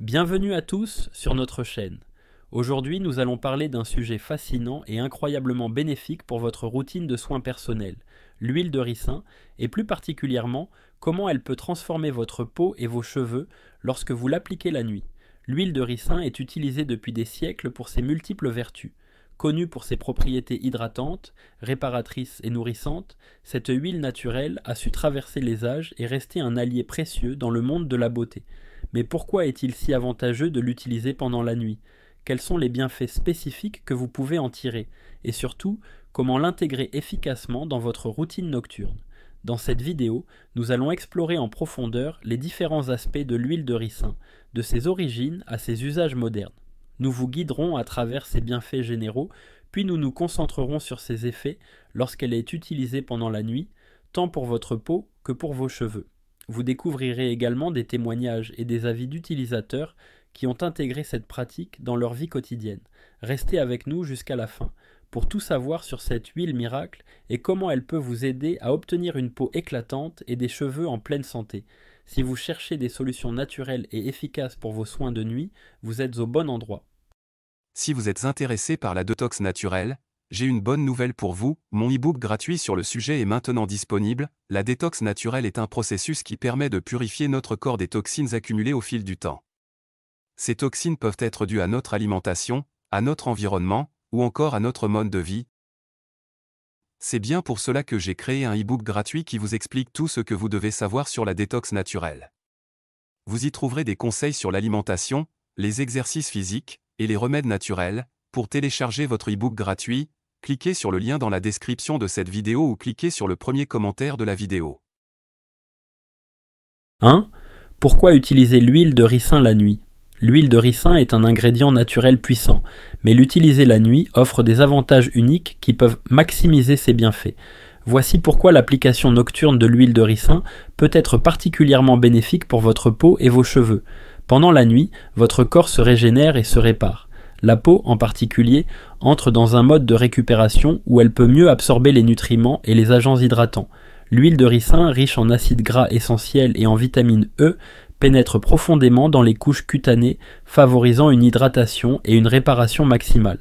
Bienvenue à tous sur notre chaîne. Aujourd'hui, nous allons parler d'un sujet fascinant et incroyablement bénéfique pour votre routine de soins personnels, l'huile de ricin, et plus particulièrement, comment elle peut transformer votre peau et vos cheveux lorsque vous l'appliquez la nuit. L'huile de ricin est utilisée depuis des siècles pour ses multiples vertus. Connue pour ses propriétés hydratantes, réparatrices et nourrissantes, cette huile naturelle a su traverser les âges et rester un allié précieux dans le monde de la beauté. Mais pourquoi est-il si avantageux de l'utiliser pendant la nuit Quels sont les bienfaits spécifiques que vous pouvez en tirer Et surtout, comment l'intégrer efficacement dans votre routine nocturne dans cette vidéo, nous allons explorer en profondeur les différents aspects de l'huile de ricin, de ses origines à ses usages modernes. Nous vous guiderons à travers ses bienfaits généraux, puis nous nous concentrerons sur ses effets lorsqu'elle est utilisée pendant la nuit, tant pour votre peau que pour vos cheveux. Vous découvrirez également des témoignages et des avis d'utilisateurs qui ont intégré cette pratique dans leur vie quotidienne. Restez avec nous jusqu'à la fin pour tout savoir sur cette huile miracle et comment elle peut vous aider à obtenir une peau éclatante et des cheveux en pleine santé. Si vous cherchez des solutions naturelles et efficaces pour vos soins de nuit, vous êtes au bon endroit. Si vous êtes intéressé par la détox naturelle, j'ai une bonne nouvelle pour vous, mon e-book gratuit sur le sujet est maintenant disponible, la détox naturelle est un processus qui permet de purifier notre corps des toxines accumulées au fil du temps. Ces toxines peuvent être dues à notre alimentation, à notre environnement, ou encore à notre mode de vie. C'est bien pour cela que j'ai créé un e-book gratuit qui vous explique tout ce que vous devez savoir sur la détox naturelle. Vous y trouverez des conseils sur l'alimentation, les exercices physiques, et les remèdes naturels, pour télécharger votre e-book gratuit, cliquez sur le lien dans la description de cette vidéo ou cliquez sur le premier commentaire de la vidéo. 1. Pourquoi utiliser l'huile de ricin la nuit L'huile de ricin est un ingrédient naturel puissant, mais l'utiliser la nuit offre des avantages uniques qui peuvent maximiser ses bienfaits. Voici pourquoi l'application nocturne de l'huile de ricin peut être particulièrement bénéfique pour votre peau et vos cheveux. Pendant la nuit, votre corps se régénère et se répare. La peau, en particulier, entre dans un mode de récupération où elle peut mieux absorber les nutriments et les agents hydratants. L'huile de ricin, riche en acides gras essentiels et en vitamine E, pénètre profondément dans les couches cutanées, favorisant une hydratation et une réparation maximale.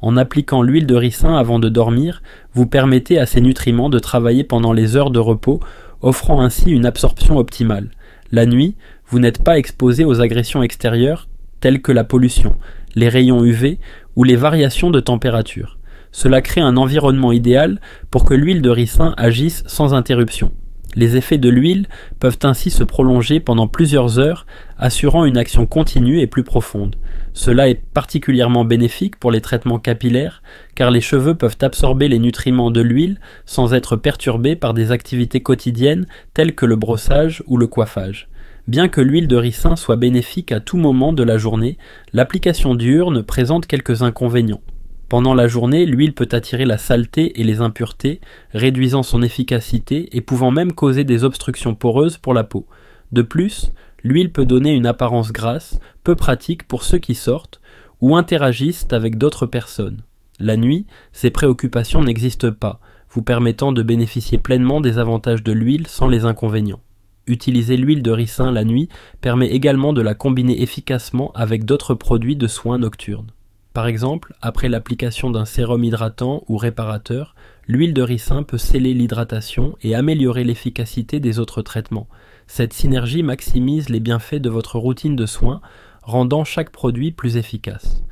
En appliquant l'huile de ricin avant de dormir, vous permettez à ces nutriments de travailler pendant les heures de repos, offrant ainsi une absorption optimale. La nuit, vous n'êtes pas exposé aux agressions extérieures telles que la pollution, les rayons UV ou les variations de température. Cela crée un environnement idéal pour que l'huile de ricin agisse sans interruption. Les effets de l'huile peuvent ainsi se prolonger pendant plusieurs heures, assurant une action continue et plus profonde. Cela est particulièrement bénéfique pour les traitements capillaires, car les cheveux peuvent absorber les nutriments de l'huile sans être perturbés par des activités quotidiennes telles que le brossage ou le coiffage. Bien que l'huile de ricin soit bénéfique à tout moment de la journée, l'application diurne présente quelques inconvénients. Pendant la journée, l'huile peut attirer la saleté et les impuretés, réduisant son efficacité et pouvant même causer des obstructions poreuses pour la peau. De plus, l'huile peut donner une apparence grasse, peu pratique pour ceux qui sortent ou interagissent avec d'autres personnes. La nuit, ces préoccupations n'existent pas, vous permettant de bénéficier pleinement des avantages de l'huile sans les inconvénients. Utiliser l'huile de ricin la nuit permet également de la combiner efficacement avec d'autres produits de soins nocturnes. Par exemple, après l'application d'un sérum hydratant ou réparateur, l'huile de ricin peut sceller l'hydratation et améliorer l'efficacité des autres traitements. Cette synergie maximise les bienfaits de votre routine de soins, rendant chaque produit plus efficace.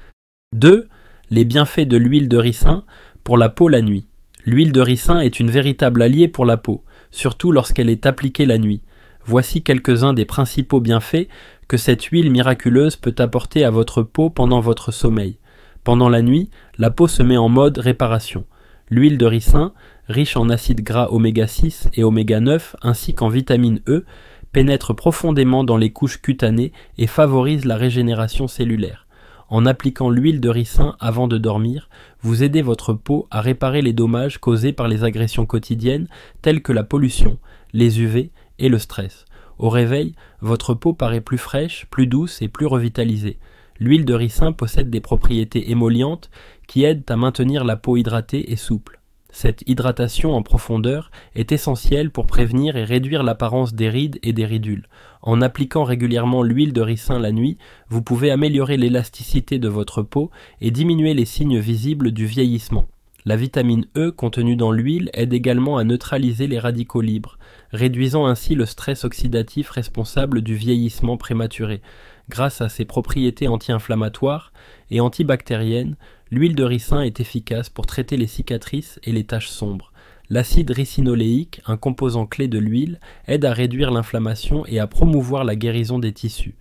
2. Les bienfaits de l'huile de ricin pour la peau la nuit. L'huile de ricin est une véritable alliée pour la peau, surtout lorsqu'elle est appliquée la nuit voici quelques-uns des principaux bienfaits que cette huile miraculeuse peut apporter à votre peau pendant votre sommeil. Pendant la nuit, la peau se met en mode réparation. L'huile de ricin, riche en acides gras oméga 6 et oméga 9 ainsi qu'en vitamine E, pénètre profondément dans les couches cutanées et favorise la régénération cellulaire. En appliquant l'huile de ricin avant de dormir, vous aidez votre peau à réparer les dommages causés par les agressions quotidiennes telles que la pollution, les UV, et le stress. Au réveil, votre peau paraît plus fraîche, plus douce et plus revitalisée. L'huile de ricin possède des propriétés émollientes qui aident à maintenir la peau hydratée et souple. Cette hydratation en profondeur est essentielle pour prévenir et réduire l'apparence des rides et des ridules. En appliquant régulièrement l'huile de ricin la nuit, vous pouvez améliorer l'élasticité de votre peau et diminuer les signes visibles du vieillissement. La vitamine E contenue dans l'huile aide également à neutraliser les radicaux libres, réduisant ainsi le stress oxydatif responsable du vieillissement prématuré. Grâce à ses propriétés anti-inflammatoires et antibactériennes, l'huile de ricin est efficace pour traiter les cicatrices et les taches sombres. L'acide ricinoléique, un composant clé de l'huile, aide à réduire l'inflammation et à promouvoir la guérison des tissus.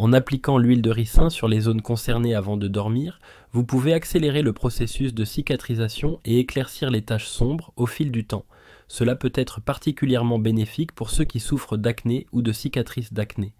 En appliquant l'huile de ricin sur les zones concernées avant de dormir, vous pouvez accélérer le processus de cicatrisation et éclaircir les taches sombres au fil du temps. Cela peut être particulièrement bénéfique pour ceux qui souffrent d'acné ou de cicatrices d'acné.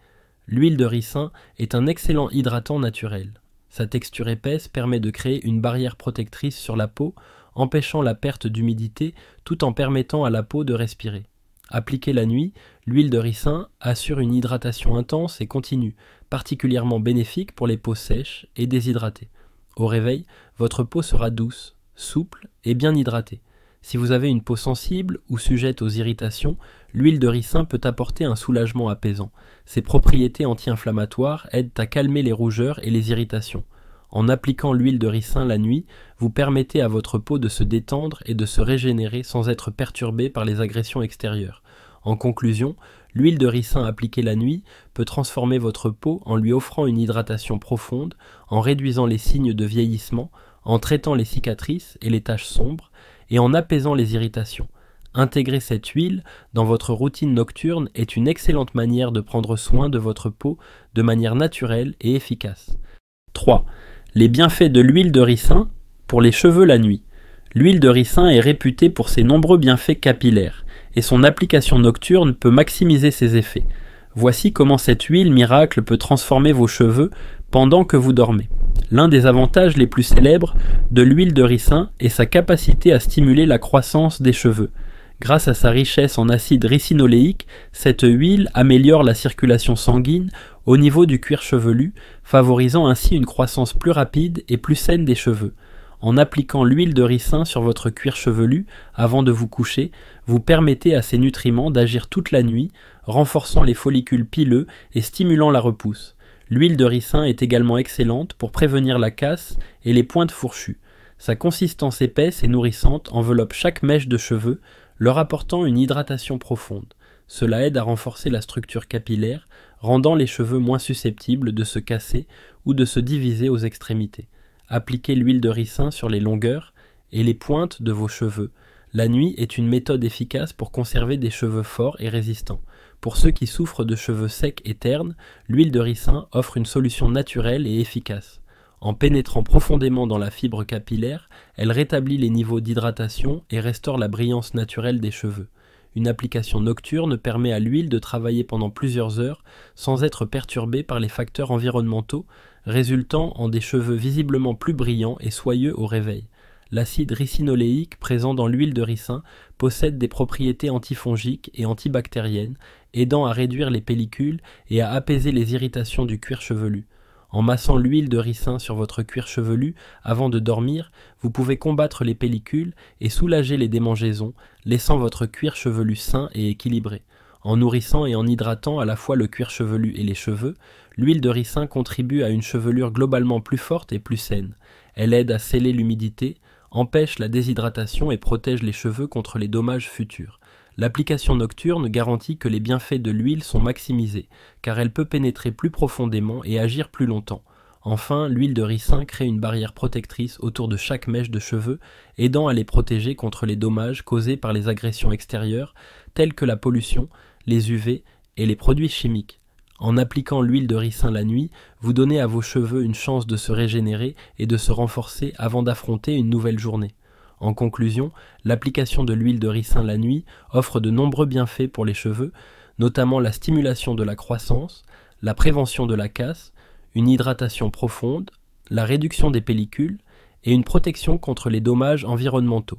L'huile de ricin est un excellent hydratant naturel. Sa texture épaisse permet de créer une barrière protectrice sur la peau, empêchant la perte d'humidité tout en permettant à la peau de respirer. Appliquée la nuit, l'huile de ricin assure une hydratation intense et continue, particulièrement bénéfique pour les peaux sèches et déshydratées. Au réveil, votre peau sera douce, souple et bien hydratée. Si vous avez une peau sensible ou sujette aux irritations, l'huile de ricin peut apporter un soulagement apaisant. Ses propriétés anti-inflammatoires aident à calmer les rougeurs et les irritations. En appliquant l'huile de ricin la nuit, vous permettez à votre peau de se détendre et de se régénérer sans être perturbée par les agressions extérieures. En conclusion, l'huile de ricin appliquée la nuit peut transformer votre peau en lui offrant une hydratation profonde, en réduisant les signes de vieillissement, en traitant les cicatrices et les taches sombres, et en apaisant les irritations. Intégrer cette huile dans votre routine nocturne est une excellente manière de prendre soin de votre peau de manière naturelle et efficace. 3 les bienfaits de l'huile de ricin pour les cheveux la nuit. L'huile de ricin est réputée pour ses nombreux bienfaits capillaires, et son application nocturne peut maximiser ses effets. Voici comment cette huile miracle peut transformer vos cheveux pendant que vous dormez. L'un des avantages les plus célèbres de l'huile de ricin est sa capacité à stimuler la croissance des cheveux. Grâce à sa richesse en acide ricinoléique, cette huile améliore la circulation sanguine au niveau du cuir chevelu, favorisant ainsi une croissance plus rapide et plus saine des cheveux. En appliquant l'huile de ricin sur votre cuir chevelu avant de vous coucher, vous permettez à ces nutriments d'agir toute la nuit, renforçant les follicules pileux et stimulant la repousse. L'huile de ricin est également excellente pour prévenir la casse et les pointes fourchues. Sa consistance épaisse et nourrissante enveloppe chaque mèche de cheveux, leur apportant une hydratation profonde. Cela aide à renforcer la structure capillaire, rendant les cheveux moins susceptibles de se casser ou de se diviser aux extrémités. Appliquez l'huile de ricin sur les longueurs et les pointes de vos cheveux. La nuit est une méthode efficace pour conserver des cheveux forts et résistants. Pour ceux qui souffrent de cheveux secs et ternes, l'huile de ricin offre une solution naturelle et efficace. En pénétrant profondément dans la fibre capillaire, elle rétablit les niveaux d'hydratation et restaure la brillance naturelle des cheveux. Une application nocturne permet à l'huile de travailler pendant plusieurs heures sans être perturbée par les facteurs environnementaux, résultant en des cheveux visiblement plus brillants et soyeux au réveil. L'acide ricinoléique présent dans l'huile de ricin possède des propriétés antifongiques et antibactériennes, aidant à réduire les pellicules et à apaiser les irritations du cuir chevelu. En massant l'huile de ricin sur votre cuir chevelu avant de dormir, vous pouvez combattre les pellicules et soulager les démangeaisons, laissant votre cuir chevelu sain et équilibré. En nourrissant et en hydratant à la fois le cuir chevelu et les cheveux, l'huile de ricin contribue à une chevelure globalement plus forte et plus saine. Elle aide à sceller l'humidité, empêche la déshydratation et protège les cheveux contre les dommages futurs. L'application nocturne garantit que les bienfaits de l'huile sont maximisés, car elle peut pénétrer plus profondément et agir plus longtemps. Enfin, l'huile de ricin crée une barrière protectrice autour de chaque mèche de cheveux, aidant à les protéger contre les dommages causés par les agressions extérieures, telles que la pollution, les UV et les produits chimiques. En appliquant l'huile de ricin la nuit, vous donnez à vos cheveux une chance de se régénérer et de se renforcer avant d'affronter une nouvelle journée. En conclusion, l'application de l'huile de ricin la nuit offre de nombreux bienfaits pour les cheveux, notamment la stimulation de la croissance, la prévention de la casse, une hydratation profonde, la réduction des pellicules et une protection contre les dommages environnementaux.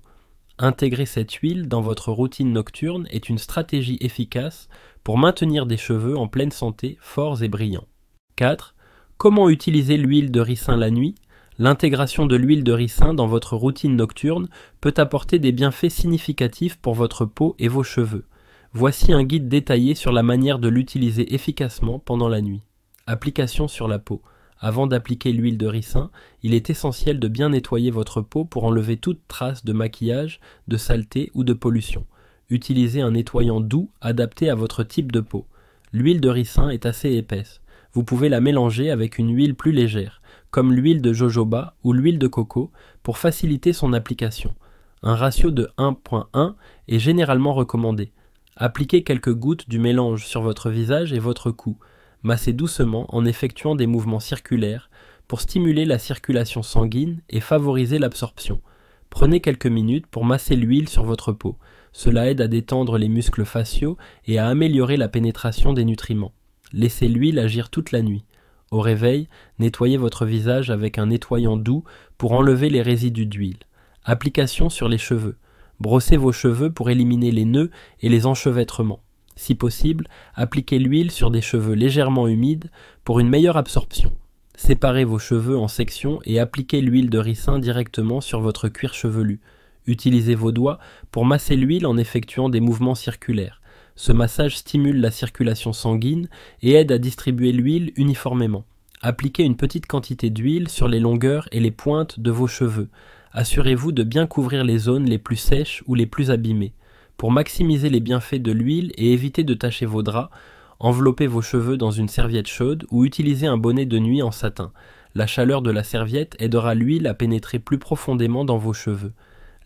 Intégrer cette huile dans votre routine nocturne est une stratégie efficace pour maintenir des cheveux en pleine santé, forts et brillants. 4. Comment utiliser l'huile de ricin la nuit l'intégration de l'huile de ricin dans votre routine nocturne peut apporter des bienfaits significatifs pour votre peau et vos cheveux. Voici un guide détaillé sur la manière de l'utiliser efficacement pendant la nuit. Application sur la peau. Avant d'appliquer l'huile de ricin, il est essentiel de bien nettoyer votre peau pour enlever toute trace de maquillage, de saleté ou de pollution. Utilisez un nettoyant doux adapté à votre type de peau. L'huile de ricin est assez épaisse vous pouvez la mélanger avec une huile plus légère, comme l'huile de jojoba ou l'huile de coco, pour faciliter son application. Un ratio de 1.1 est généralement recommandé. Appliquez quelques gouttes du mélange sur votre visage et votre cou. Massez doucement en effectuant des mouvements circulaires pour stimuler la circulation sanguine et favoriser l'absorption. Prenez quelques minutes pour masser l'huile sur votre peau. Cela aide à détendre les muscles faciaux et à améliorer la pénétration des nutriments. Laissez l'huile agir toute la nuit. Au réveil, nettoyez votre visage avec un nettoyant doux pour enlever les résidus d'huile. Application sur les cheveux. Brossez vos cheveux pour éliminer les nœuds et les enchevêtrements. Si possible, appliquez l'huile sur des cheveux légèrement humides pour une meilleure absorption. Séparez vos cheveux en sections et appliquez l'huile de ricin directement sur votre cuir chevelu. Utilisez vos doigts pour masser l'huile en effectuant des mouvements circulaires. Ce massage stimule la circulation sanguine et aide à distribuer l'huile uniformément. Appliquez une petite quantité d'huile sur les longueurs et les pointes de vos cheveux. Assurez-vous de bien couvrir les zones les plus sèches ou les plus abîmées. Pour maximiser les bienfaits de l'huile et éviter de tacher vos draps, enveloppez vos cheveux dans une serviette chaude ou utilisez un bonnet de nuit en satin. La chaleur de la serviette aidera l'huile à pénétrer plus profondément dans vos cheveux.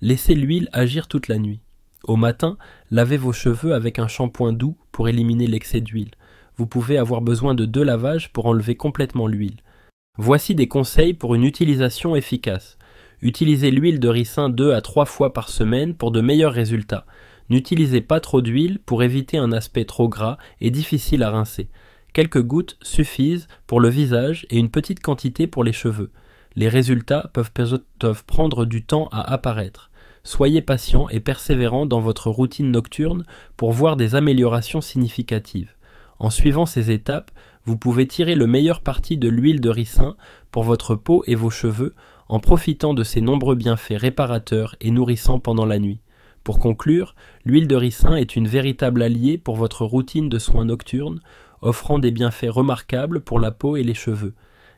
Laissez l'huile agir toute la nuit. Au matin, lavez vos cheveux avec un shampoing doux pour éliminer l'excès d'huile. Vous pouvez avoir besoin de deux lavages pour enlever complètement l'huile. Voici des conseils pour une utilisation efficace. Utilisez l'huile de ricin deux à trois fois par semaine pour de meilleurs résultats. N'utilisez pas trop d'huile pour éviter un aspect trop gras et difficile à rincer. Quelques gouttes suffisent pour le visage et une petite quantité pour les cheveux. Les résultats peuvent, peuvent prendre du temps à apparaître soyez patient et persévérant dans votre routine nocturne pour voir des améliorations significatives. En suivant ces étapes, vous pouvez tirer le meilleur parti de l'huile de ricin pour votre peau et vos cheveux en profitant de ses nombreux bienfaits réparateurs et nourrissants pendant la nuit. Pour conclure, l'huile de ricin est une véritable alliée pour votre routine de soins nocturnes, offrant des bienfaits remarquables pour la peau et les cheveux.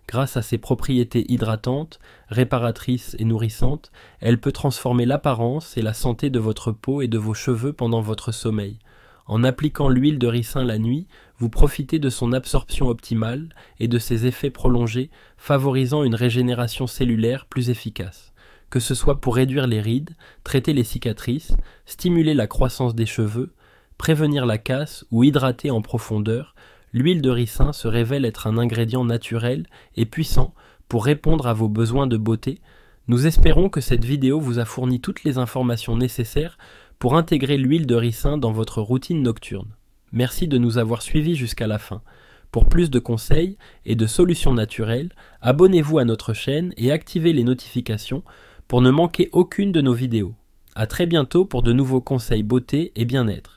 Grâce à ses propriétés hydratantes, réparatrices et nourrissantes, elle peut transformer l'apparence et la santé de votre peau et de vos cheveux pendant votre sommeil. En appliquant l'huile de ricin la nuit, vous profitez de son absorption optimale et de ses effets prolongés, favorisant une régénération cellulaire plus efficace. Que ce soit pour réduire les rides, traiter les cicatrices, stimuler la croissance des cheveux, prévenir la casse ou hydrater en profondeur, l'huile de ricin se révèle être un ingrédient naturel et puissant pour répondre à vos besoins de beauté, nous espérons que cette vidéo vous a fourni toutes les informations nécessaires pour intégrer l'huile de ricin dans votre routine nocturne. Merci de nous avoir suivis jusqu'à la fin. Pour plus de conseils et de solutions naturelles, abonnez-vous à notre chaîne et activez les notifications pour ne manquer aucune de nos vidéos. A très bientôt pour de nouveaux conseils beauté et bien-être.